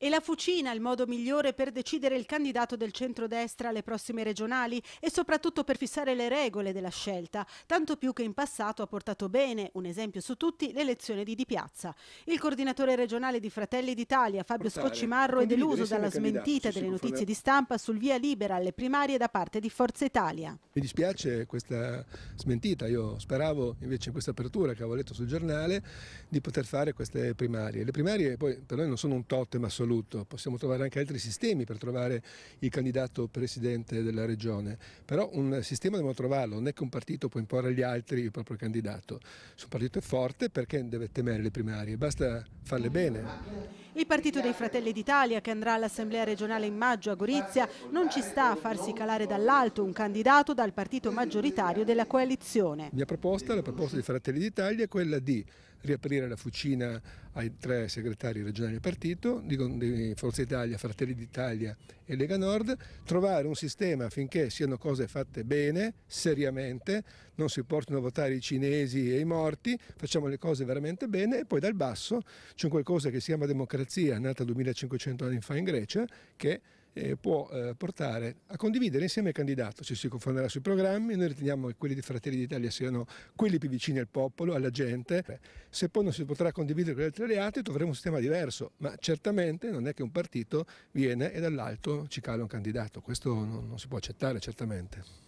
E la fucina il modo migliore per decidere il candidato del centrodestra alle prossime regionali e soprattutto per fissare le regole della scelta, tanto più che in passato ha portato bene, un esempio su tutti, l'elezione di Di Piazza. Il coordinatore regionale di Fratelli d'Italia, Fabio Scoccimarro, è deluso dalla smentita delle notizie di stampa sul via libera alle primarie da parte di Forza Italia. Mi dispiace questa smentita, io speravo invece in questa apertura che avevo letto sul giornale di poter fare queste primarie. Le primarie poi per noi non sono un totem assoluto assoluto, possiamo trovare anche altri sistemi per trovare il candidato presidente della regione, però un sistema dobbiamo trovarlo, non è che un partito può imporre agli altri il proprio candidato, se un partito è forte perché deve temere le primarie, basta farle bene. Il partito dei Fratelli d'Italia, che andrà all'Assemblea regionale in maggio a Gorizia, non ci sta a farsi calare dall'alto un candidato dal partito maggioritario della coalizione. La Mia proposta, la proposta dei Fratelli d'Italia, è quella di riaprire la fucina ai tre segretari regionali del partito, di Forza Italia, Fratelli d'Italia e Lega Nord, trovare un sistema affinché siano cose fatte bene, seriamente, non si portino a votare i cinesi e i morti, facciamo le cose veramente bene e poi dal basso c'è qualcosa che si chiama democrazia un'aristocrazia nata 2500 anni fa in Grecia che eh, può eh, portare a condividere insieme il candidato, ci si confonderà sui programmi, noi riteniamo che quelli di Fratelli d'Italia siano quelli più vicini al popolo, alla gente, se poi non si potrà condividere con gli altri alleati troveremo un sistema diverso, ma certamente non è che un partito viene e dall'alto ci cala un candidato, questo non, non si può accettare certamente.